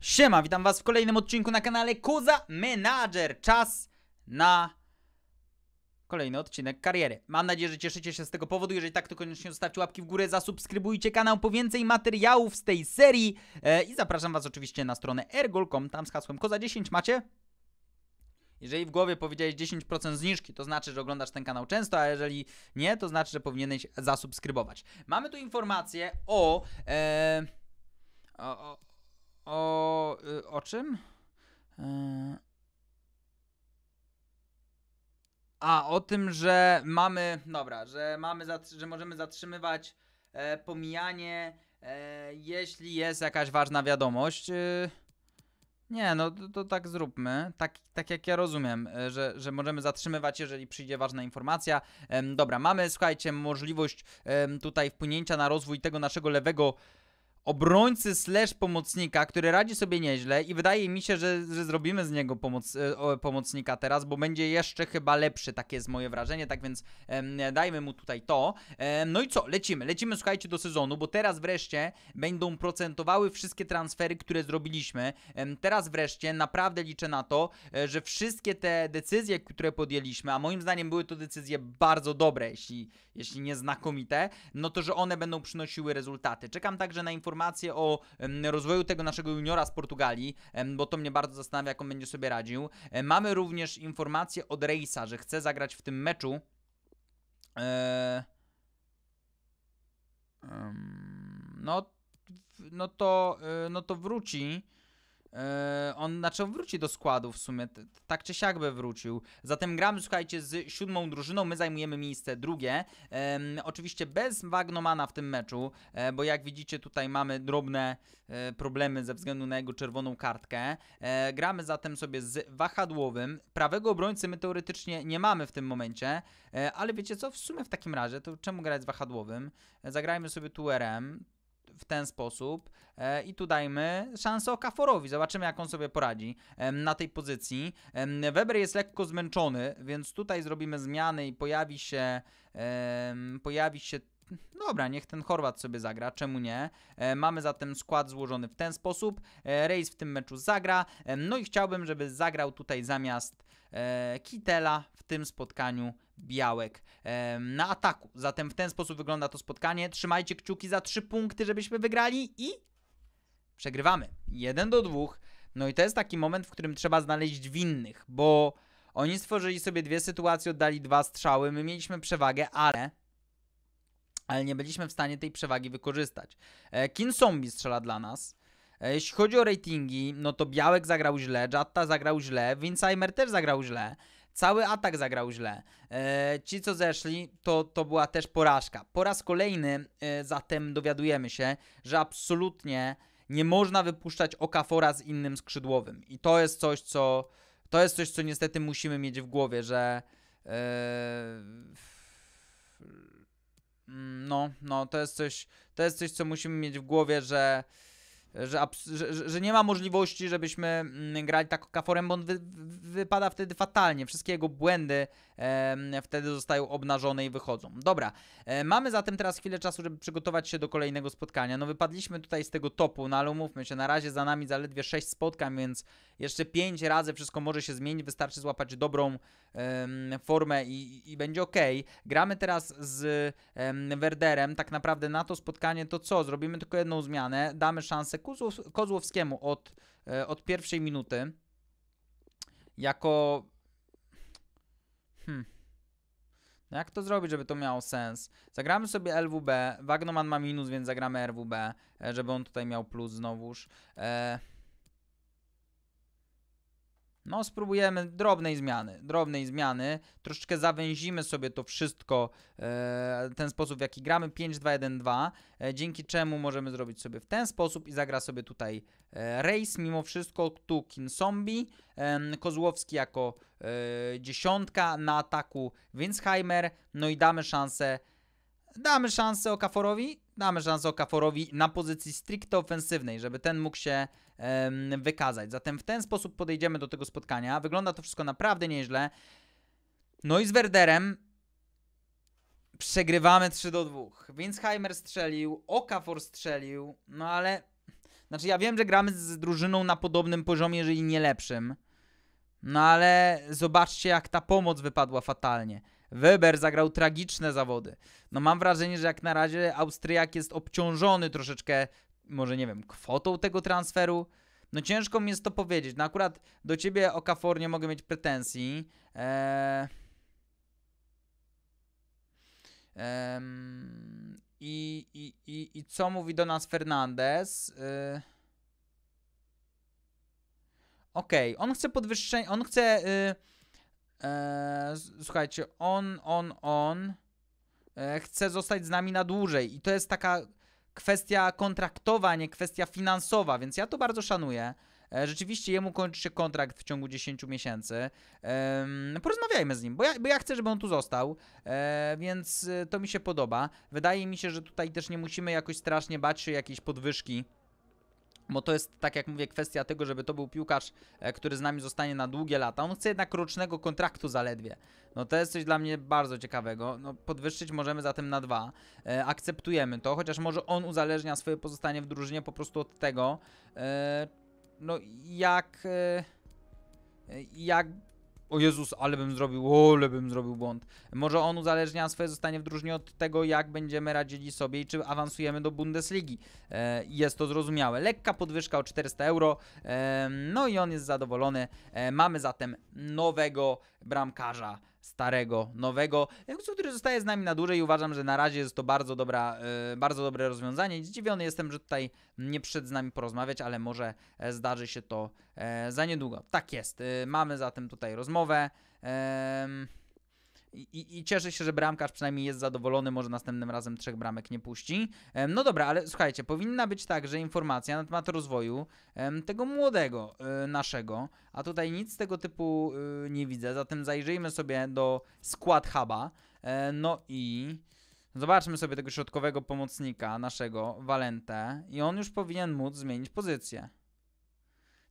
Siema, witam was w kolejnym odcinku na kanale Kuza Manager. Czas na kolejny odcinek kariery. Mam nadzieję, że cieszycie się z tego powodu. Jeżeli tak, to koniecznie zostawcie łapki w górę, zasubskrybujcie kanał po więcej materiałów z tej serii e, i zapraszam was oczywiście na stronę ergol.com, tam z hasłem Koza10 macie jeżeli w głowie powiedziałeś 10% zniżki, to znaczy, że oglądasz ten kanał często, a jeżeli nie, to znaczy, że powinieneś zasubskrybować. Mamy tu informację o, e, o, o o, y, o czym? E, a, o tym, że mamy, dobra, że mamy, że możemy zatrzymywać e, pomijanie, e, jeśli jest jakaś ważna wiadomość. E, nie, no to, to, tak zróbmy, tak, tak jak ja rozumiem, e, że, że możemy zatrzymywać, jeżeli przyjdzie ważna informacja. dobra, mamy, słuchajcie, możliwość tutaj wpłynięcia na rozwój tego naszego lewego obrońcy slash pomocnika, który radzi sobie nieźle i wydaje mi się, że, że zrobimy z niego pomoc, e, pomocnika teraz, bo będzie jeszcze chyba lepszy, takie jest moje wrażenie, tak więc dajmy mu tutaj to. no i co, lecimy, lecimy słuchajcie do sezonu, bo teraz wreszcie będą procentowały wszystkie transfery, które zrobiliśmy. teraz wreszcie naprawdę liczę na to, e, że wszystkie te decyzje, które podjęliśmy, a moim zdaniem były to decyzje bardzo dobre, jeśli, jeśli nie znakomite, no to, że one będą przynosiły rezultaty. Czekam także na informacje informacje o rozwoju tego naszego juniora z Portugalii, bo to mnie bardzo zastanawia, jak on będzie sobie radził. E, mamy również informację od Reisa, że chce zagrać w tym meczu. E, no, no, to, e, no to wróci. E, on, znaczy wróci do składu w sumie, tak czy siak by wrócił. Zatem gramy, słuchajcie, z siódmą drużyną, my zajmujemy miejsce drugie. oczywiście bez Wagnomana w tym meczu, e, bo jak widzicie tutaj mamy drobne e, problemy ze względu na jego czerwoną kartkę. E, gramy zatem sobie z Wahadłowym. Prawego obrońcy my teoretycznie nie mamy w tym momencie, ale wiecie co, w sumie w takim razie, to czemu grać z Wahadłowym? zagrajmy sobie Tuerem w ten sposób e, i tu dajmy szansę Okaforowi. Zobaczymy, jak on sobie poradzi e, na tej pozycji. E, Weber jest lekko zmęczony, więc tutaj zrobimy zmiany i pojawi się e, pojawi się Dobra, niech ten Chorwat sobie zagra, czemu nie? E, mamy zatem skład złożony w ten sposób. E, Rejs w tym meczu zagra. E, no i chciałbym, żeby zagrał tutaj zamiast e, Kitela w tym spotkaniu Białek na ataku. Zatem w ten sposób wygląda to spotkanie. Trzymajcie kciuki za trzy punkty, żebyśmy wygrali i przegrywamy. 1 do 2. No i to jest taki moment, w którym trzeba znaleźć winnych, bo oni stworzyli sobie dwie sytuacje, oddali dwa strzały. My mieliśmy przewagę, ale ale nie byliśmy w stanie tej przewagi wykorzystać. E, Kin Zombie strzela dla nas. E, jeśli chodzi o ratingi, no to Białek zagrał źle, Jatta zagrał źle, Winsheimer też zagrał źle. Cały atak zagrał źle. E, ci, co zeszli, to, to była też porażka. Po raz kolejny e, zatem dowiadujemy się, że absolutnie nie można wypuszczać Okafora z innym skrzydłowym. I to jest coś, co, to jest coś, co niestety musimy mieć w głowie, że. E, no, no, to jest coś, to jest coś, co musimy mieć w głowie, że że, że, że, nie ma możliwości, żebyśmy mm, grali tak kaforem, bo on wy, wypada wtedy fatalnie. Wszystkie jego błędy wtedy zostają obnażone i wychodzą. Dobra, e, mamy zatem teraz chwilę czasu, żeby przygotować się do kolejnego spotkania. No wypadliśmy tutaj z tego topu, no ale umówmy się, na razie za nami zaledwie 6 spotkań, więc jeszcze 5 razy wszystko może się zmienić, wystarczy złapać dobrą formę i, i, będzie ok. Gramy teraz z em, Werderem, tak naprawdę na to spotkanie to co? Zrobimy tylko jedną zmianę, damy szansę Kozłowskiemu od, e, od pierwszej minuty jako Hmm. No jak to zrobić, żeby to miało sens? Zagramy sobie LWB, Wagnoman ma minus, więc zagramy RWB, e, żeby on tutaj miał plus znowuż. E, no, spróbujemy drobnej zmiany, drobnej zmiany. Troszeczkę zawęzimy sobie to wszystko, e, ten sposób w jaki gramy, 5-2-1-2, e, dzięki czemu możemy zrobić sobie w ten sposób i zagra sobie tutaj e, Race, mimo wszystko tu Kinsombi, e, Kozłowski jako e, dziesiątka na ataku Winsheimer, no i damy szansę damy szansę Okaforowi, damy szansę Okaforowi na pozycji stricte ofensywnej, żeby ten mógł się wykazać. Zatem w ten sposób podejdziemy do tego spotkania. Wygląda to wszystko naprawdę nieźle. No i z Werderem przegrywamy 3 do 2. Winsheimer strzelił, Okafor strzelił, no ale... Znaczy ja wiem, że gramy z drużyną na podobnym poziomie, jeżeli nie lepszym. No ale zobaczcie jak ta pomoc wypadła fatalnie. Weber zagrał tragiczne zawody. No mam wrażenie, że jak na razie Austriak jest obciążony troszeczkę może nie wiem, kwotą tego transferu? No ciężko mi jest to powiedzieć. No akurat do ciebie o Kafor nie mogę mieć pretensji. Eee... Eee... I, i, i, I co mówi do nas Fernandez? Eee... Okej, okay. on chce podwyższenie, on chce... Eee, słuchajcie, on, on, on eee, chce zostać z nami na dłużej i to jest taka kwestia kontraktowa, nie kwestia finansowa, więc ja to bardzo szanuję. E, rzeczywiście jemu kończy się kontrakt w ciągu 10 miesięcy. Porozmawiajmy z nim, bo ja, bo ja chcę, żeby on tu został, e, więc e, to mi się podoba. Wydaje mi się, że tutaj też nie musimy jakoś strasznie bać się jakiejś podwyżki bo to jest, tak jak mówię, kwestia tego, żeby to był piłkarz, e, który z nami zostanie na długie lata. On chce jednak rocznego kontraktu zaledwie. No to jest coś dla mnie bardzo ciekawego. No, podwyższyć możemy zatem na dwa. E, akceptujemy to, chociaż może on uzależnia swoje pozostanie w drużynie po prostu od tego, e, no jak... E, e jak o Jezus, ale bym zrobił, o, ale bym zrobił błąd. Może on uzależnia swoje zostanie w drużynie od tego, jak będziemy radzili sobie i czy awansujemy do Bundesligi. E, jest to zrozumiałe. Lekka podwyżka o 400 euro, e, no i on jest zadowolony. E, mamy zatem nowego bramkarza starego, nowego, który zostaje z nami na dłużej i uważam, że na razie jest to bardzo, dobra, y, bardzo dobre rozwiązanie. Zdziwiony jestem, że tutaj nie przyszedł z nami porozmawiać, ale może e, zdarzy się to e, za niedługo. Tak jest, y, mamy zatem tutaj rozmowę. I, I, cieszę się, że bramkarz przynajmniej jest zadowolony, może następnym razem trzech bramek nie puści. No dobra, ale słuchajcie, powinna być także informacja na temat rozwoju tego młodego y, naszego, a tutaj nic tego typu y, nie widzę, zatem zajrzyjmy sobie do skład huba. E, no i zobaczmy sobie tego środkowego pomocnika naszego, Valente, i on już powinien móc zmienić pozycję.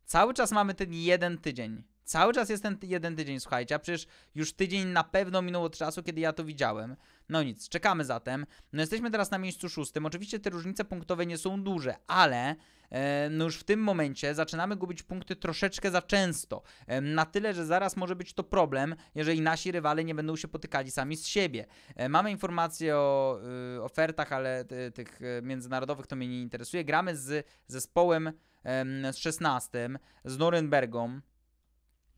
Cały czas mamy ten jeden tydzień. Cały czas jest ten jeden tydzień, słuchajcie, a przecież już tydzień na pewno minął od czasu, kiedy ja to widziałem. No nic, czekamy zatem. No jesteśmy teraz na miejscu szóstym. Oczywiście te różnice punktowe nie są duże, ale e, no już w tym momencie zaczynamy gubić punkty troszeczkę za często. E, na tyle, że zaraz może być to problem, jeżeli nasi rywale nie będą się potykali sami z siebie. E, mamy informacje o y, ofertach, ale tych e, międzynarodowych to mnie nie interesuje. Gramy z zespołem z 16, z Nurembergą.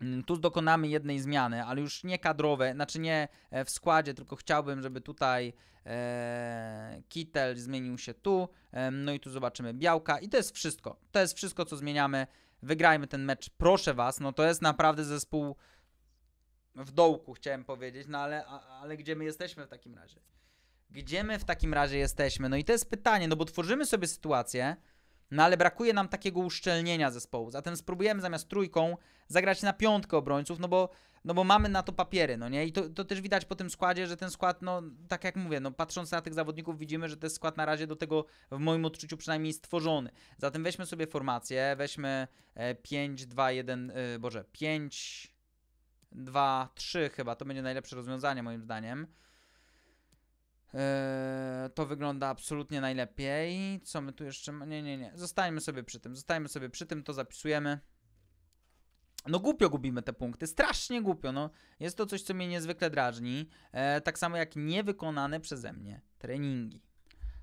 Mm, tu dokonamy jednej zmiany, ale już nie kadrowe, znaczy nie e, w składzie, tylko chciałbym, żeby tutaj e, Kittel zmienił się tu, e, no i tu zobaczymy Białka i to jest wszystko. To jest wszystko, co zmieniamy. Wygrajmy ten mecz, proszę Was, no to jest naprawdę zespół w dołku, chciałem powiedzieć, no ale, ale gdzie my jesteśmy w takim razie? Gdzie my w takim razie jesteśmy? No i to jest pytanie, no bo tworzymy sobie sytuację, no ale brakuje nam takiego uszczelnienia zespołu. Zatem spróbujemy zamiast trójką zagrać na piątkę obrońców, no bo, no bo mamy na to papiery, no nie? I to, to też widać po tym składzie, że ten skład, no tak jak mówię, no patrząc na tych zawodników widzimy, że ten skład na razie do tego w moim odczuciu przynajmniej stworzony. Zatem weźmy sobie formację, weźmy 5, 2, 1, boże, 5, 2, 3 chyba, to będzie najlepsze rozwiązanie moim zdaniem. Eee, to wygląda absolutnie najlepiej. Co my tu jeszcze... Nie, nie, nie. Zostańmy sobie przy tym. Zostańmy sobie przy tym, to zapisujemy. No głupio gubimy te punkty, strasznie głupio, no. Jest to coś, co mnie niezwykle drażni, e, tak samo jak niewykonane przeze mnie treningi.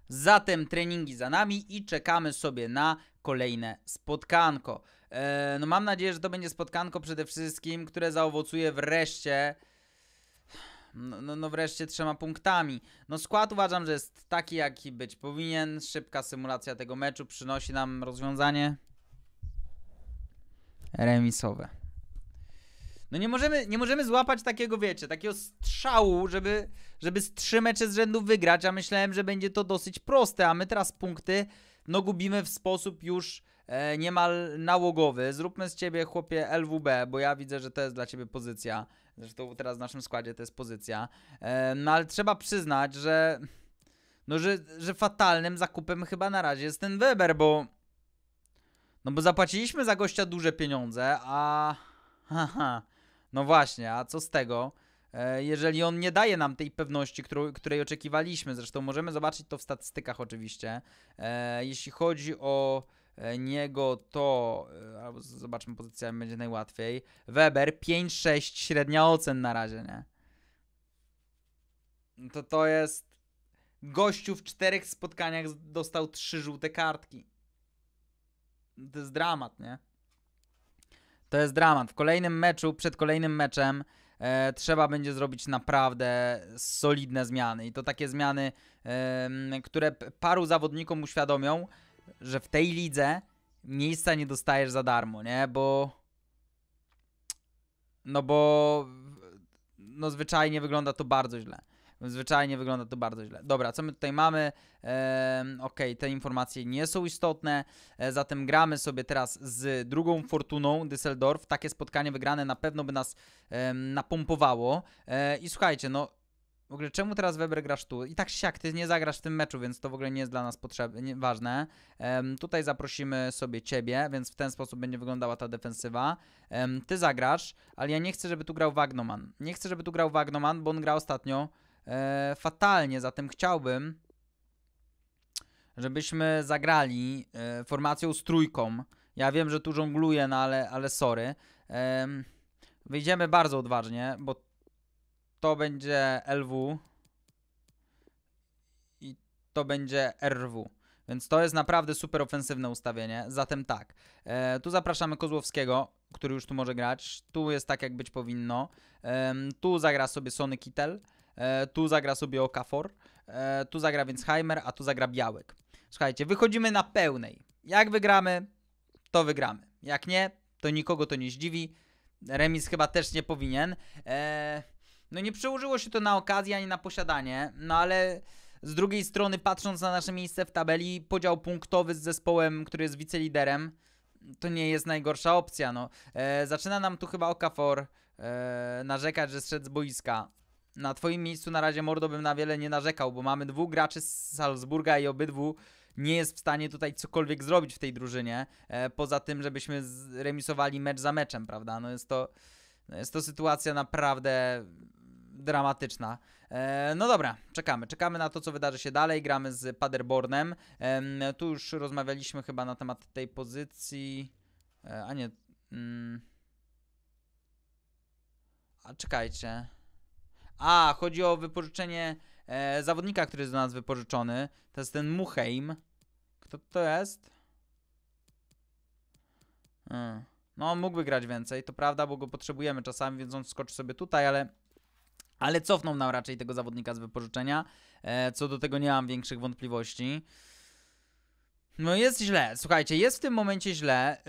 Zatem treningi za nami i czekamy sobie na kolejne spotkanko. E, no mam nadzieję, że to będzie spotkanko przede wszystkim, które zaowocuje wreszcie no, no, no, wreszcie trzema punktami. No skład uważam, że jest taki, jaki być powinien. Szybka symulacja tego meczu przynosi nam rozwiązanie remisowe. No nie możemy, nie możemy złapać takiego, wiecie, takiego strzału, żeby, żeby z trzy mecze z rzędu wygrać, a myślałem, że będzie to dosyć proste, a my teraz punkty, no gubimy w sposób już e, niemal nałogowy. Zróbmy z ciebie, chłopie, LWB, bo ja widzę, że to jest dla ciebie pozycja Zresztą teraz w naszym składzie to jest pozycja. E, no ale trzeba przyznać, że no, że, że fatalnym zakupem chyba na razie jest ten Weber, bo no bo zapłaciliśmy za gościa duże pieniądze, a haha, no właśnie, a co z tego? E, jeżeli on nie daje nam tej pewności, którą, której oczekiwaliśmy. Zresztą możemy zobaczyć to w statystykach oczywiście. E, jeśli chodzi o E, niego to, e, albo zobaczmy pozycja, będzie najłatwiej. Weber 5-6 średnia ocen na razie, nie? To to jest gościu w czterech spotkaniach dostał trzy żółte kartki. To jest dramat, nie? To jest dramat. W kolejnym meczu, przed kolejnym meczem e, trzeba będzie zrobić naprawdę solidne zmiany. I to takie zmiany, e, które paru zawodnikom uświadomią, że w tej lidze miejsca nie dostajesz za darmo, nie? Bo. No bo. No zwyczajnie wygląda to bardzo źle. Zwyczajnie wygląda to bardzo źle. Dobra, co my tutaj mamy? ok, te informacje nie są istotne, e, zatem gramy sobie teraz z drugą fortuną Düsseldorf. Takie spotkanie wygrane na pewno by nas napompowało. E, I słuchajcie, no w ogóle czemu teraz Weber grasz tu? I tak siak, ty nie zagrasz w tym meczu, więc to w ogóle nie jest dla nas potrzebne, nie, ważne. Um, tutaj zaprosimy sobie ciebie, więc w ten sposób będzie wyglądała ta defensywa. Um, ty zagrasz, ale ja nie chcę, żeby tu grał Wagnoman. Nie chcę, żeby tu grał Wagnoman, bo on gra ostatnio e, fatalnie, zatem chciałbym, żebyśmy zagrali e, formacją z trójką. Ja wiem, że tu żongluję, no ale, ale sorry. Um, wyjdziemy bardzo odważnie, bo to będzie LW i to będzie RW. Więc to jest naprawdę super ofensywne ustawienie. Zatem tak, e, tu zapraszamy Kozłowskiego, który już tu może grać. Tu jest tak, jak być powinno. E, tu zagra sobie Sony Kittel. E, tu zagra sobie Okafor. E, tu zagra więc Heimer, a tu zagra Białek. Słuchajcie, wychodzimy na pełnej. Jak wygramy, to wygramy. Jak nie, to nikogo to nie zdziwi. Remis chyba też nie powinien. Eee, no nie przełożyło się to na okazję ani na posiadanie, no ale z drugiej strony patrząc na nasze miejsce w tabeli, podział punktowy z zespołem, który jest wiceliderem, to nie jest najgorsza opcja. No. E, zaczyna nam tu chyba Okafor e, narzekać, że zszedł z boiska. Na twoim miejscu na razie Mordo bym na wiele nie narzekał, bo mamy dwóch graczy z Salzburga i obydwu nie jest w stanie tutaj cokolwiek zrobić w tej drużynie, e, poza tym, żebyśmy remisowali mecz za meczem, prawda? No jest to, no jest to sytuacja naprawdę dramatyczna. E, no dobra, czekamy. Czekamy na to, co wydarzy się dalej. Gramy z Paderbornem. tu już rozmawialiśmy chyba na temat tej pozycji. E, a nie. Mm. a czekajcie. A, chodzi o wypożyczenie e, zawodnika, który jest do nas wypożyczony. To jest ten Muheim. Kto to jest? Hmm. No, on mógłby grać więcej, to prawda, bo go potrzebujemy czasami, więc on skoczy sobie tutaj, ale ale cofną nam raczej tego zawodnika z wypożyczenia. E, co do tego nie mam większych wątpliwości. No jest źle, słuchajcie, jest w tym momencie źle.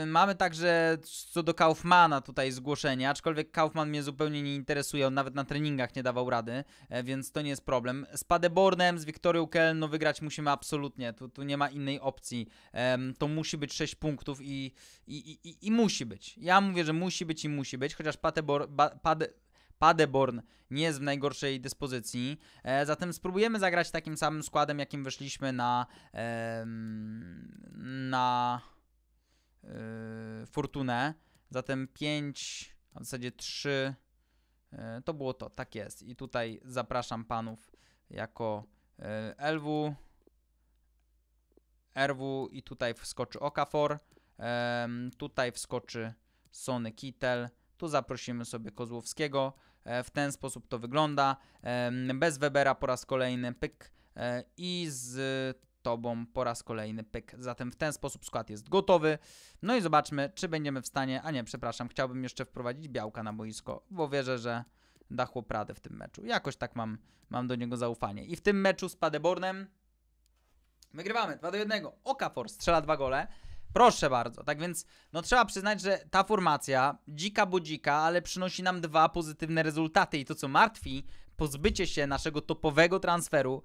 Yy, mamy także co do Kaufmana tutaj zgłoszenie, aczkolwiek Kaufman mnie zupełnie nie interesuje, on nawet na treningach nie dawał rady, e, więc to nie jest problem. Z Padebornem, z Wiktorią Kell, no wygrać musimy absolutnie, tu, tu nie ma innej opcji. to musi być 6 punktów i, i, i, i, musi być. Ja mówię, że musi być i musi być, chociaż Patebor... pade, Padeborn nie jest w najgorszej dyspozycji. E, zatem spróbujemy zagrać takim samym składem, jakim wyszliśmy na. E, na. E, Fortunę. Zatem 5, a w zasadzie 3. E, to było to, tak jest. I tutaj zapraszam panów jako e, LW. RW i tutaj wskoczy Okafor, tutaj wskoczy Sony Kittel, tu zaprosimy sobie Kozłowskiego, E, w ten sposób to wygląda. Bez Webera po raz kolejny pyk e, i z Tobą po raz kolejny pyk. Zatem w ten sposób skład jest gotowy. No i zobaczmy, czy będziemy w stanie, a nie, przepraszam, chciałbym jeszcze wprowadzić Białka na boisko, bo wierzę, że da chłop w tym meczu. Jakoś tak mam, mam do niego zaufanie. I w tym meczu z Padebornem wygrywamy 2 do 1. Okafor strzela dwa gole. Proszę bardzo. Tak więc, no trzeba przyznać, że ta formacja, dzika bo dzika, ale przynosi nam dwa pozytywne rezultaty i to co martwi, pozbycie się naszego topowego transferu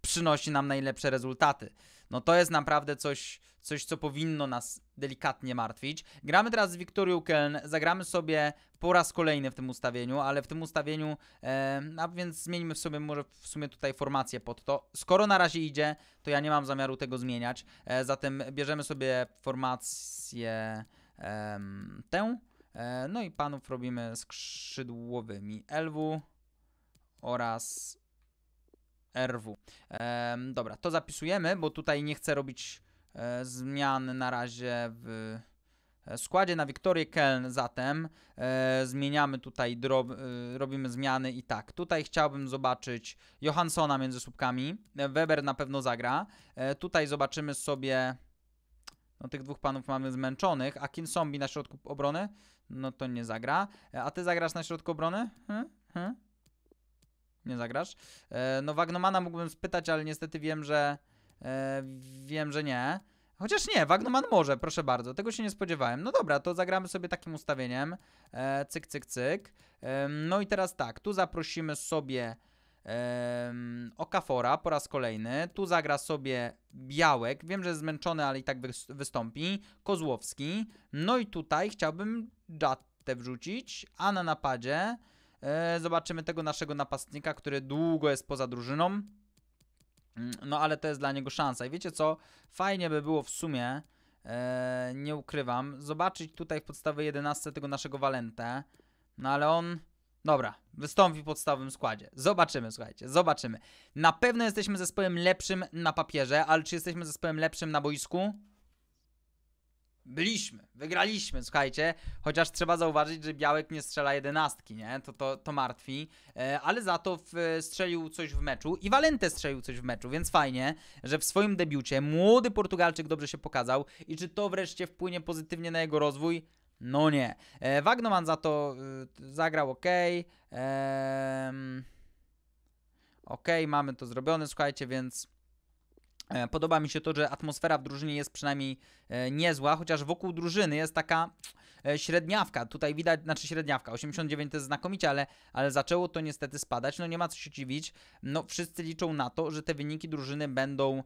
przynosi nam najlepsze rezultaty. No to jest naprawdę coś, coś, co powinno nas delikatnie martwić. Gramy teraz z Wiktorią Keln, zagramy sobie po raz kolejny w tym ustawieniu, ale w tym ustawieniu, e, a więc zmienimy w sobie może w sumie tutaj formację pod to. Skoro na razie idzie, to ja nie mam zamiaru tego zmieniać, e, zatem bierzemy sobie formację e, tę, no i panów robimy skrzydłowymi LW oraz RW. dobra, to zapisujemy, bo tutaj nie chcę robić E, zmian na razie w e, składzie na Wiktorię Keln zatem e, zmieniamy tutaj, robimy zmiany i tak. Tutaj chciałbym zobaczyć Johanssona między słupkami. Weber na pewno zagra. tutaj zobaczymy sobie... No tych dwóch panów mamy zmęczonych. A Kim Sombi na środku obrony? No to nie zagra. A ty zagrasz na środku obrony? Hmm? Hmm? Nie zagrasz. E, no Wagnomana mógłbym spytać, ale niestety wiem, że... E, wiem, że nie. Chociaż nie, Wagnoman może, proszę bardzo, tego się nie spodziewałem. No dobra, to zagramy sobie takim ustawieniem. E, cyk, cyk, cyk. E, no i teraz tak, tu zaprosimy sobie e, Okafora po raz kolejny. Tu zagra sobie Białek. Wiem, że jest zmęczony, ale i tak wystąpi. Kozłowski. No i tutaj chciałbym Jatę wrzucić, a na napadzie e, zobaczymy tego naszego napastnika, który długo jest poza drużyną. Mm, no ale to jest dla niego szansa. I wiecie co? Fajnie by było w sumie, e, nie ukrywam, zobaczyć tutaj w podstawie 11 tego naszego Valente. No ale on... Dobra, wystąpi w podstawowym składzie. Zobaczymy, słuchajcie, zobaczymy. Na pewno jesteśmy zespołem lepszym na papierze, ale czy jesteśmy zespołem lepszym na boisku? byliśmy, wygraliśmy, słuchajcie, chociaż trzeba zauważyć, że Białek nie strzela jedenastki, nie, to, to, to martwi, e, ale za to w, strzelił coś w meczu i Valente strzelił coś w meczu, więc fajnie, że w swoim debiucie młody Portugalczyk dobrze się pokazał i czy to wreszcie wpłynie pozytywnie na jego rozwój? No nie. E, Wagnoman za to e, zagrał ok. ok, mamy to zrobione, słuchajcie, więc E, podoba mi się to, że atmosfera w drużynie jest przynajmniej e, niezła, chociaż wokół drużyny jest taka e, średniawka. Tutaj widać, znaczy średniawka, 89 to jest znakomicie, ale, ale zaczęło to niestety spadać. No nie ma co się dziwić. No wszyscy liczą na to, że te wyniki drużyny będą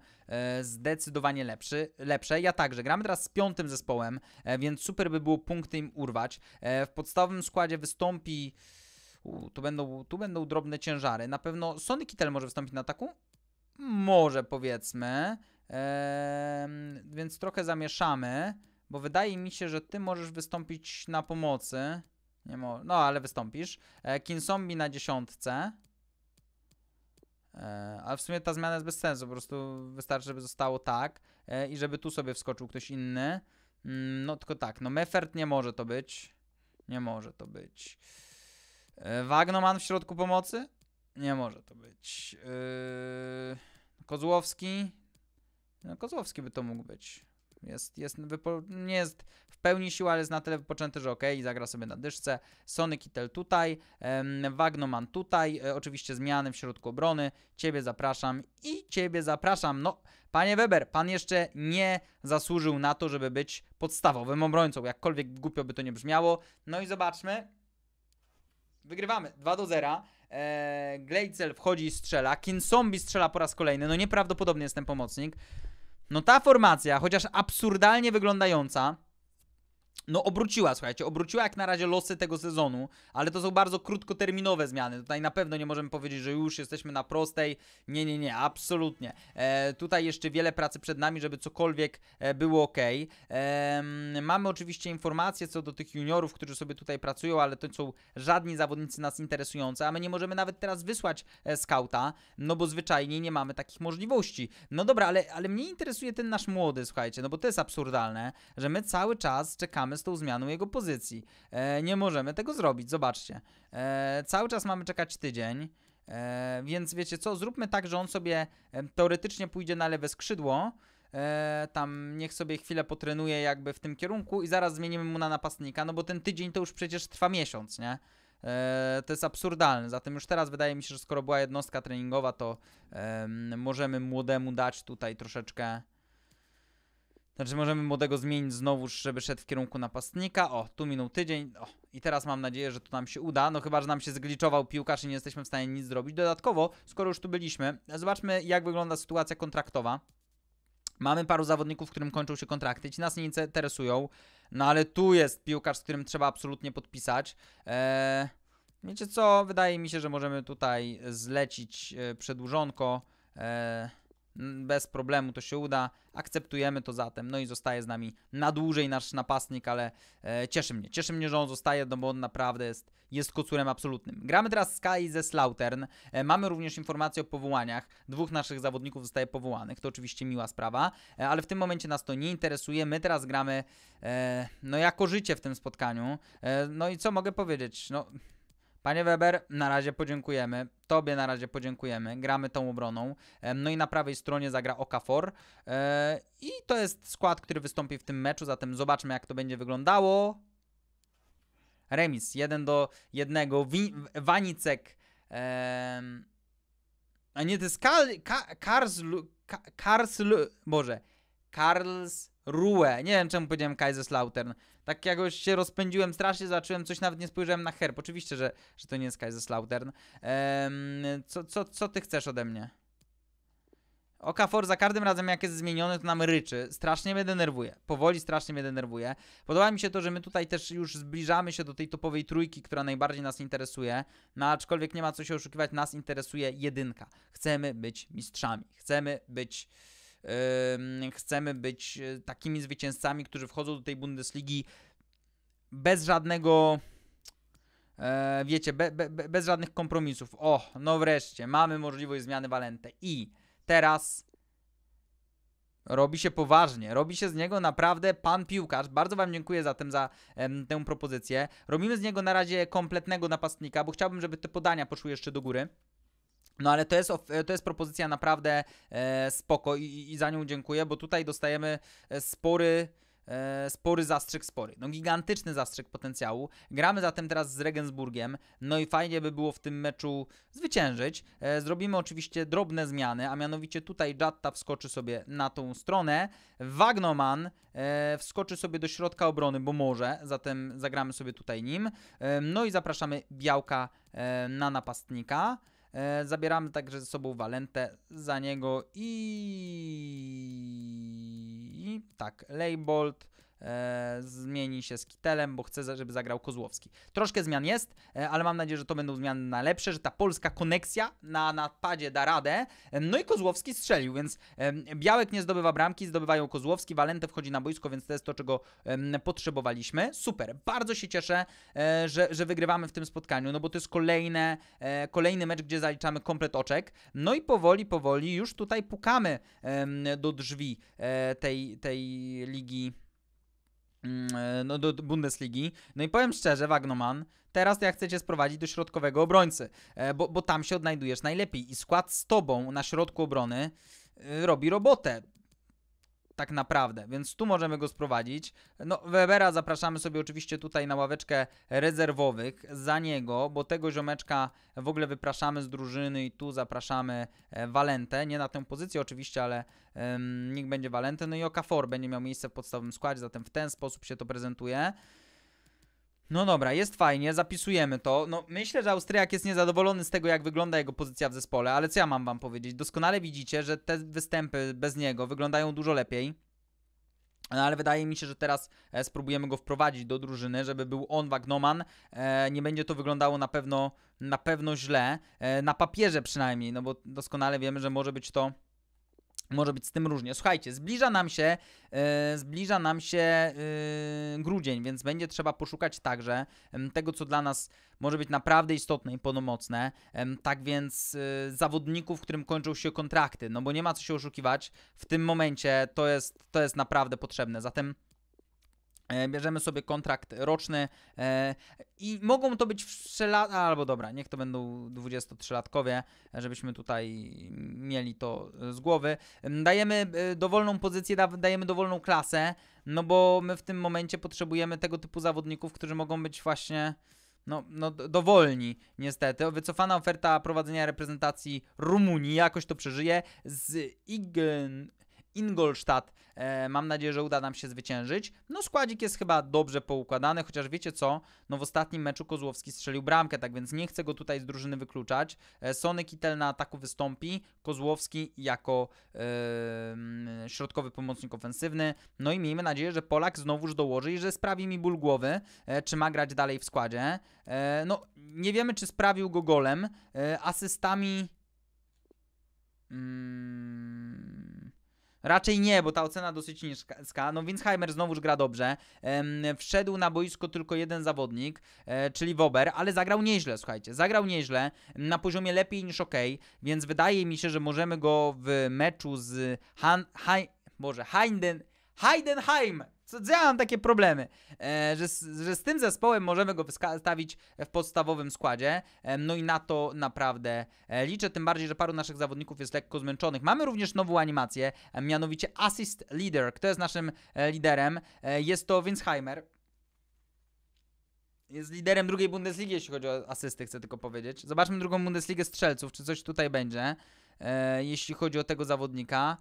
zdecydowanie lepszy, lepsze. Ja także. Gramy teraz z piątym zespołem, więc super by było punkty im urwać. w podstawowym składzie wystąpi... U, tu, będą, tu będą drobne ciężary. Na pewno Sony Kittel może wystąpić na ataku? Może powiedzmy. Eee, więc trochę zamieszamy, bo wydaje mi się, że ty możesz wystąpić na pomocy. Nie mo no, ale wystąpisz. Eee, Kinsombie na dziesiątce. Eee, ale w sumie ta zmiana jest bez sensu, po prostu wystarczy, żeby zostało tak eee, i żeby tu sobie wskoczył ktoś inny. Mm, no tylko tak, no Meffert nie może to być. Nie może to być. E, Wagnoman w środku pomocy? Nie może to być. Yy... Kozłowski. No, Kozłowski by to mógł być. Jest, jest nie jest w pełni siła, ale jest na tyle wypoczęty, że ok, i zagra sobie na dyszce. Sony Kittel tutaj, em, Wagnoman tutaj, e, oczywiście zmiany w środku obrony. Ciebie zapraszam i ciebie zapraszam. No, panie Weber, pan jeszcze nie zasłużył na to, żeby być podstawowym obrońcą, jakkolwiek głupio by to nie brzmiało. No i zobaczmy. Wygrywamy 2 do 0. E, wchodzi i strzela. Kinsombi strzela po raz kolejny. No nieprawdopodobny jest ten pomocnik. No ta formacja, chociaż absurdalnie wyglądająca, no obróciła, słuchajcie, obróciła jak na razie losy tego sezonu, ale to są bardzo krótkoterminowe zmiany. Tutaj na pewno nie możemy powiedzieć, że już jesteśmy na prostej. Nie, nie, nie, absolutnie. E, tutaj jeszcze wiele pracy przed nami, żeby cokolwiek e, było ok. E, mamy oczywiście informacje co do tych juniorów, którzy sobie tutaj pracują, ale to są żadni zawodnicy nas interesujący, a my nie możemy nawet teraz wysłać e, skauta, no bo zwyczajnie nie mamy takich możliwości. No dobra, ale, ale mnie interesuje ten nasz młody, słuchajcie, no bo to jest absurdalne, że my cały czas czekamy mamy z tą zmianą jego pozycji. E, nie możemy tego zrobić, zobaczcie. E, cały czas mamy czekać tydzień. E, więc wiecie co, zróbmy tak, że on sobie teoretycznie pójdzie na lewe skrzydło, E, tam niech sobie chwilę potrenuje jakby w tym kierunku i zaraz zmienimy mu na napastnika, no bo ten tydzień to już przecież trwa miesiąc, nie? E, to jest absurdalne, zatem już teraz wydaje mi się, że skoro była jednostka treningowa, to możemy młodemu dać tutaj troszeczkę znaczy możemy młodego zmienić znowu, żeby szedł w kierunku napastnika. O, tu minął tydzień. O, i teraz mam nadzieję, że to nam się uda. No chyba, że nam się zgliczował piłkarz i nie jesteśmy w stanie nic zrobić. Dodatkowo, skoro już tu byliśmy, zobaczmy jak wygląda sytuacja kontraktowa. Mamy paru zawodników, którym kończą się kontrakty. Ci nas nie interesują. No ale tu jest piłkarz, z którym trzeba absolutnie podpisać. Eee, wiecie co? Wydaje mi się, że możemy tutaj zlecić e, przedłużonko. Eee, Mm, bez problemu to się uda, akceptujemy to zatem, no i zostaje z nami na dłużej nasz napastnik, ale e, cieszy mnie, cieszy mnie, że on zostaje, no bo on naprawdę jest, jest kocurem absolutnym. Gramy teraz Sky ze Slautern, e, mamy również informację o powołaniach, dwóch naszych zawodników zostaje powołanych, to oczywiście miła sprawa, e, ale w tym momencie nas to nie interesuje, my teraz gramy, e, no jako życie w tym spotkaniu, e, no i co mogę powiedzieć, no... Panie Weber, na razie podziękujemy. Tobie na razie podziękujemy. Gramy tą obroną. E, no i na prawej stronie zagra Okafor. E, I to jest skład, który wystąpi w tym meczu, zatem zobaczmy jak to będzie wyglądało. Remis 1 do 1. Wanicek. A nie, to jest Boże. Karlsruhe. Nie wiem czemu powiedziałem Kaiserslautern. Tak jakoś się rozpędziłem strasznie, zacząłem coś, nawet nie spojrzałem na herb. Oczywiście, że, że to nie jest Kaiser Slautern. Ehm, co, co, co ty chcesz ode mnie? Okafor za każdym razem jak jest zmieniony to nam ryczy, strasznie mnie denerwuje, powoli strasznie mnie denerwuje. Podoba mi się to, że my tutaj też już zbliżamy się do tej topowej trójki, która najbardziej nas interesuje, no aczkolwiek nie ma co się oszukiwać, nas interesuje jedynka. Chcemy być mistrzami, chcemy być chcemy być e, takimi zwycięzcami, którzy wchodzą do tej Bundesligi bez żadnego e, wiecie, be, be, bez żadnych kompromisów. O, no wreszcie, mamy możliwość zmiany Walente. I teraz robi się poważnie, robi się z niego naprawdę pan piłkarz. Bardzo Wam dziękuję zatem za em, tę propozycję. Robimy z niego na razie kompletnego napastnika, bo chciałbym, żeby te podania poszły jeszcze do góry. No ale to jest, to jest propozycja naprawdę e, spoko i, i za nią dziękuję, bo tutaj dostajemy e, spory e, spory zastrzyk, spory. No gigantyczny zastrzyk potencjału. Gramy zatem teraz z Regensburgiem, no i fajnie by było w tym meczu zwyciężyć. E, zrobimy oczywiście drobne zmiany, a mianowicie tutaj Jatta wskoczy sobie na tą stronę, Wagnoman wskoczy sobie do środka obrony, bo może, zatem zagramy sobie tutaj nim. No i zapraszamy Białka na napastnika. E, zabieramy także ze sobą walentę za niego i tak, Leibold, e, zmieni się z Kitelem, bo chce, żeby zagrał Kozłowski. Troszkę zmian jest, e, ale mam nadzieję, że to będą zmiany na lepsze, że ta polska koneksja na napadzie da radę. E, no i Kozłowski strzelił, więc e, Białek nie zdobywa bramki, zdobywają Kozłowski, Walente wchodzi na boisko, więc to jest to, czego e, potrzebowaliśmy. Super, bardzo się cieszę, e, że, że wygrywamy w tym spotkaniu, no bo to jest kolejne, e, kolejny mecz, gdzie zaliczamy komplet oczek. No i powoli, powoli już tutaj pukamy e, do drzwi e, tej, tej ligi Mm, e, no, do Bundesligi. No i powiem szczerze, Wagnoman, teraz to ja chcę Cię sprowadzić do środkowego obrońcy, e, bo, bo tam się odnajdujesz najlepiej i skład z Tobą na środku obrony e, robi robotę tak naprawdę, więc tu możemy go sprowadzić. No, Webera zapraszamy sobie oczywiście tutaj na ławeczkę rezerwowych za niego, bo tego ziomeczka w ogóle wypraszamy z drużyny i tu zapraszamy e, Walentę, nie na tę pozycję oczywiście, ale um, niech będzie Walenty, no i Okafor będzie miał miejsce w podstawowym składzie, zatem w ten sposób się to prezentuje. No dobra, jest fajnie, zapisujemy to. No, myślę, że Austriak jest niezadowolony z tego, jak wygląda jego pozycja w zespole, ale co ja mam wam powiedzieć? Doskonale widzicie, że te występy bez niego wyglądają dużo lepiej. No ale wydaje mi się, że teraz e, spróbujemy go wprowadzić do drużyny, żeby był on Wagnoman. E, nie będzie to wyglądało na pewno, na pewno źle, e, na papierze przynajmniej, no bo doskonale wiemy, że może być to może być z tym różnie. Słuchajcie, zbliża nam się, yy, zbliża nam się yy, grudzień, więc będzie trzeba poszukać także yy, tego, co dla nas może być naprawdę istotne i pomocne. tak więc e, zawodników, którym kończą się kontrakty, no bo nie ma co się oszukiwać, w tym momencie to jest, to jest naprawdę potrzebne. Zatem E, bierzemy sobie kontrakt roczny e, i mogą to być wszelakie, albo dobra, niech to będą 23-latkowie, żebyśmy tutaj mieli to z głowy. Dajemy e, dowolną pozycję, dajemy dowolną klasę, no bo my w tym momencie potrzebujemy tego typu zawodników, którzy mogą być właśnie no, no dowolni niestety. Wycofana oferta prowadzenia reprezentacji Rumunii, jakoś to przeżyje, z Ign Ingolstadt. E, mam nadzieję, że uda nam się zwyciężyć. No składzik jest chyba dobrze poukładany, chociaż wiecie co? No w ostatnim meczu Kozłowski strzelił bramkę, tak więc nie chcę go tutaj z drużyny wykluczać. E, Sony Kittel na ataku wystąpi, Kozłowski jako yy, środkowy pomocnik ofensywny. No i miejmy nadzieję, że Polak znowuż dołoży i że sprawi mi ból głowy, e, czy ma grać dalej w składzie. No nie wiemy, czy sprawił go golem, asystami... Hmm Raczej nie, bo ta ocena dosyć niska. No więc znowuż gra dobrze. Wszedł na boisko tylko jeden zawodnik, e, czyli Wober, ale zagrał nieźle, słuchajcie. Zagrał nieźle, na poziomie lepiej niż OK, więc wydaje mi się, że możemy go w meczu z Han... Boże, Heinden... Heidenheim co, ja mam takie problemy, e, że, że z tym zespołem możemy go wystawić w podstawowym składzie. E, no i na to naprawdę e, liczę, tym bardziej, że paru naszych zawodników jest lekko zmęczonych. Mamy również nową animację, e, mianowicie Assist Leader. Kto jest naszym e, liderem? E, jest to Winsheimer. Jest liderem drugiej Bundesligi, jeśli chodzi o asysty, chcę tylko powiedzieć. Zobaczmy drugą Bundesligę strzelców, czy coś tutaj będzie, jeśli chodzi o tego zawodnika.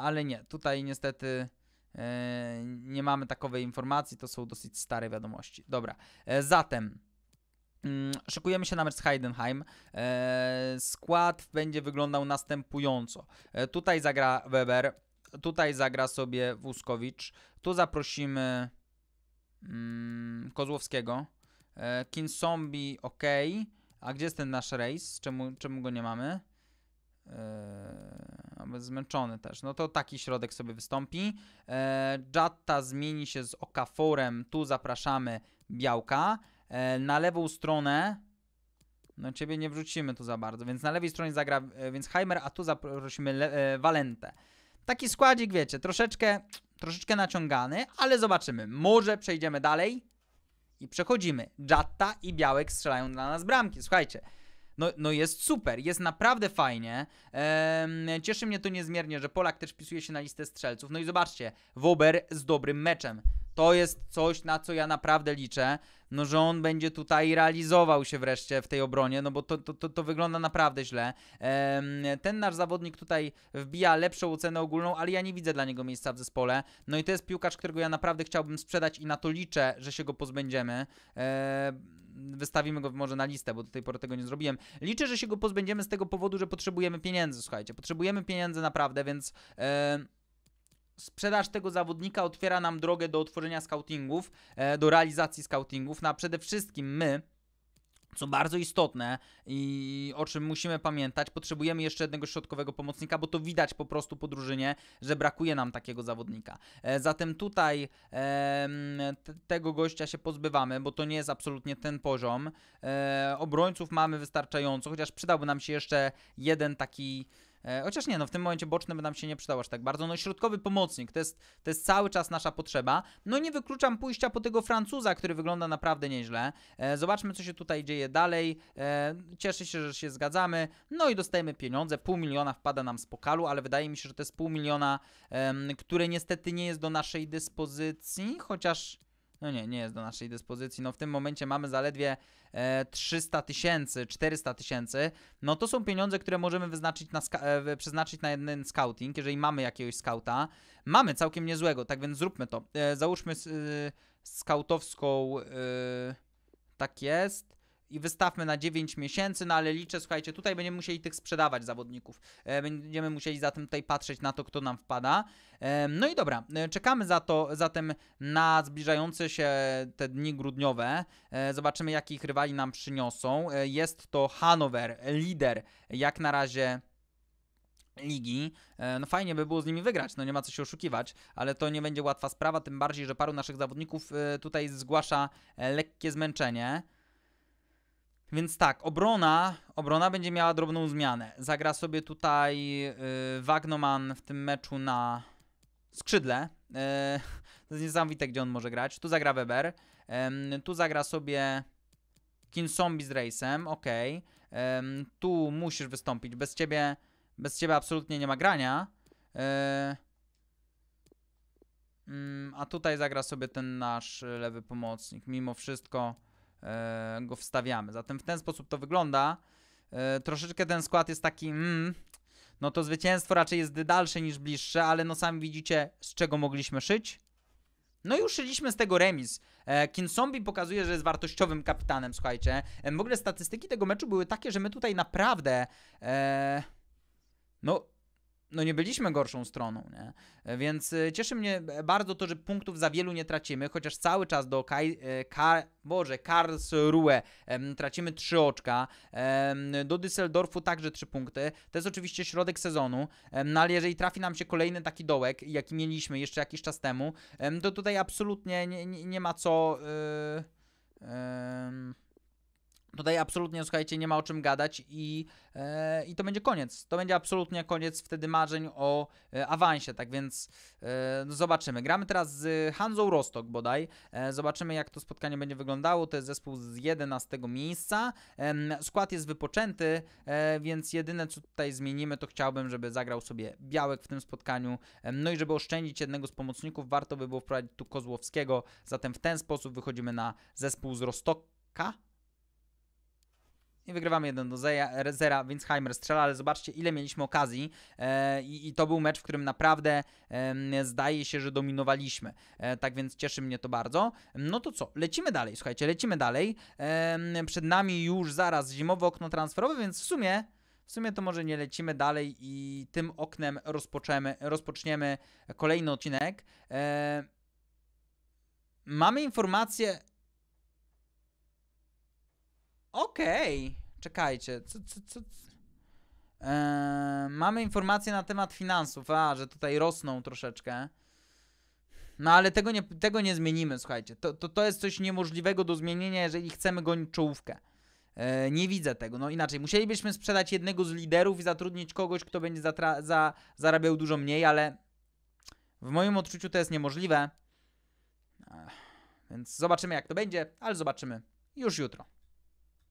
ale nie, tutaj niestety E, nie mamy takowej informacji, to są dosyć stare wiadomości. Dobra, e, zatem mm, Szykujemy się na mecz z Heidenheim. E, skład będzie wyglądał następująco. Tutaj zagra Weber, tutaj zagra sobie Wuskowicz, tu zaprosimy mm, Kozłowskiego, Kinsombi ok, a gdzie jest ten nasz rejs? Czemu, czemu go nie mamy? Eee zmęczony też. No to taki środek sobie wystąpi. E, Jatta zmieni się z Okaforem, tu zapraszamy Białka. E, na lewą stronę, no ciebie nie wrzucimy tu za bardzo, więc na lewej stronie zagra, e, więc Heimer, a tu zaprosimy Le, Valente. E, taki składzik, wiecie, troszeczkę, troszeczkę naciągany, ale zobaczymy. Może przejdziemy dalej i przechodzimy. Jatta i Białek strzelają dla nas bramki. Słuchajcie, no, no jest super, jest naprawdę fajnie. Ehm, cieszy mnie to niezmiernie, że Polak też wpisuje się na listę strzelców. No i zobaczcie, Wober z dobrym meczem. To jest coś, na co ja naprawdę liczę, no że on będzie tutaj realizował się wreszcie w tej obronie, no bo to, to, to, to wygląda naprawdę źle. Ehm, ten nasz zawodnik tutaj wbija lepszą ocenę ogólną, ale ja nie widzę dla niego miejsca w zespole. No i to jest piłkarz, którego ja naprawdę chciałbym sprzedać i na to liczę, że się go pozbędziemy. Ehm, wystawimy go może na listę, bo do tej pory tego nie zrobiłem. Liczę, że się go pozbędziemy z tego powodu, że potrzebujemy pieniędzy, słuchajcie. Potrzebujemy pieniędzy naprawdę, więc... E, sprzedaż tego zawodnika otwiera nam drogę do otworzenia scoutingów, e, do realizacji scoutingów. Na przede wszystkim my, co bardzo istotne i o czym musimy pamiętać, potrzebujemy jeszcze jednego środkowego pomocnika, bo to widać po prostu po drużynie, że brakuje nam takiego zawodnika. E, zatem tutaj e, tego gościa się pozbywamy, bo to nie jest absolutnie ten poziom. E, obrońców mamy wystarczająco, chociaż przydałby nam się jeszcze jeden taki E, chociaż nie, no w tym momencie boczny by nam się nie przydało aż tak bardzo. No środkowy pomocnik, to jest, to jest cały czas nasza potrzeba. No nie wykluczam pójścia po tego Francuza, który wygląda naprawdę nieźle. E, zobaczmy, co się tutaj dzieje dalej. E, cieszę się, że się zgadzamy. No i dostajemy pieniądze. Pół miliona wpada nam z pokalu, ale wydaje mi się, że to jest pół miliona, e, które niestety nie jest do naszej dyspozycji, chociaż... No nie, nie jest do naszej dyspozycji. No w tym momencie mamy zaledwie 300 e, tysięcy, 400 tysięcy. No to są pieniądze, które możemy wyznaczyć na e, przeznaczyć na jeden scouting, jeżeli mamy jakiegoś scouta. Mamy całkiem niezłego, tak więc zróbmy to. E, załóżmy scoutowską. Y, y, tak jest i wystawmy na 9 miesięcy, no ale liczę, słuchajcie, tutaj będziemy musieli tych sprzedawać zawodników. E, będziemy musieli zatem tutaj patrzeć na to, kto nam wpada. E, no i dobra, e, czekamy za to zatem na zbliżające się te dni grudniowe. Zobaczymy, jakich rywali nam przyniosą. Jest to Hanover, lider jak na razie ligi. No fajnie by było z nimi wygrać, no nie ma co się oszukiwać, ale to nie będzie łatwa sprawa, tym bardziej, że paru naszych zawodników tutaj zgłasza lekkie zmęczenie. Więc tak, obrona, obrona będzie miała drobną zmianę. Zagra sobie tutaj y, Wagnoman w tym meczu na skrzydle. Y, to jest niesamowite, gdzie on może grać. Tu zagra Weber. tu zagra sobie Kinsombi z Rejsem, ok. tu musisz wystąpić. Bez ciebie, bez ciebie absolutnie nie ma grania. Y, mm, a tutaj zagra sobie ten nasz lewy pomocnik. Mimo wszystko... E, go wstawiamy. Zatem w ten sposób to wygląda. E, troszeczkę ten skład jest taki, mm, no to zwycięstwo raczej jest dalsze niż bliższe, ale no sami widzicie, z czego mogliśmy szyć. No i uszyliśmy z tego remis. E, Kinsombi pokazuje, że jest wartościowym kapitanem, słuchajcie. W ogóle statystyki tego meczu były takie, że my tutaj naprawdę... E, no, no nie byliśmy gorszą stroną, nie? E, więc e, cieszy mnie e, bardzo to, że punktów za wielu nie tracimy, chociaż cały czas do Kaj, Boże, Karlsruhe tracimy trzy oczka, do Düsseldorfu także trzy punkty, to jest oczywiście środek sezonu, no ale jeżeli trafi nam się kolejny taki dołek, jaki mieliśmy jeszcze jakiś czas temu, to tutaj absolutnie nie, nie, nie ma co... Yy, yy, Tutaj absolutnie, słuchajcie, nie ma o czym gadać i, e, i to będzie koniec. To będzie absolutnie koniec wtedy marzeń o e, awansie, tak więc e, no zobaczymy. Gramy teraz z Hanzą Rostock bodaj. E, zobaczymy, jak to spotkanie będzie wyglądało. To jest zespół z 11 miejsca. E, skład jest wypoczęty, e, więc jedyne, co tutaj zmienimy, to chciałbym, żeby zagrał sobie Białek w tym spotkaniu. E, no i żeby oszczędzić jednego z pomocników, warto by było wprowadzić tu Kozłowskiego. Zatem w ten sposób wychodzimy na zespół z Rostocka i wygrywamy 1 do 0, więc Heimer strzela, ale zobaczcie ile mieliśmy okazji e, i, i, to był mecz, w którym naprawdę zdaje się, że dominowaliśmy. E, tak więc cieszy mnie to bardzo. No to co, lecimy dalej, słuchajcie, lecimy dalej. przed nami już zaraz zimowe okno transferowe, więc w sumie... W sumie to może nie lecimy dalej i tym oknem rozpoczniemy, rozpoczniemy kolejny odcinek. E, mamy informację. Okej. Okay. Czekajcie, co, co, co? Eee, mamy informacje na temat finansów, a, że tutaj rosną troszeczkę. No ale tego nie, tego nie zmienimy, słuchajcie. To, to, to jest coś niemożliwego do zmienienia, jeżeli chcemy gonić czołówkę. Eee, nie widzę tego. No inaczej, musielibyśmy sprzedać jednego z liderów i zatrudnić kogoś, kto będzie za zarabiał dużo mniej, ale w moim odczuciu to jest niemożliwe. Ech, więc zobaczymy, jak to będzie, ale zobaczymy już jutro.